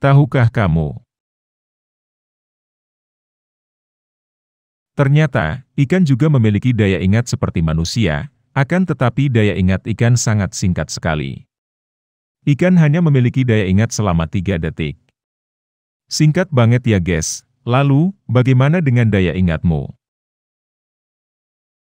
Tahukah kamu? Ternyata, ikan juga memiliki daya ingat seperti manusia, akan tetapi daya ingat ikan sangat singkat sekali. Ikan hanya memiliki daya ingat selama 3 detik. Singkat banget ya guys, lalu, bagaimana dengan daya ingatmu?